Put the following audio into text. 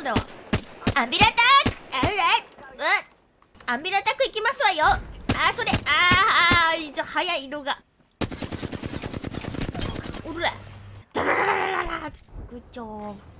のだわアンビラタックあれアンビラタックいきますわよあそれあーあ早い色がおらダラララララグッジョブ